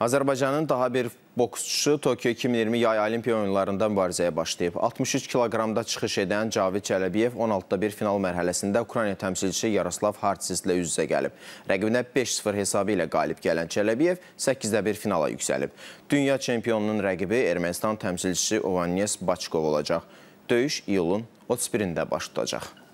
Azərbaycanın daha bir boksçusu Tokio 2020 yay olimpiya oyunlarında mübarizəyə başlayıb. 63 kiloqramda çıxış edən Cavid Cələbiyev 16-da 1 final mərhələsində Ukrayna təmsilçisi Yaroslav Hartsizlə üz-üzə gəlib. Rəqibinə 5-0 hesabı ilə qalib gələn Cələbiyev 8-də 1 finala yüksəlib. Dünya çempionunun rəqibi Ermənistan təmsilçisi Ovanyes Baçkov olacaq. Döyüş iyulun 31-də baş tutacaq.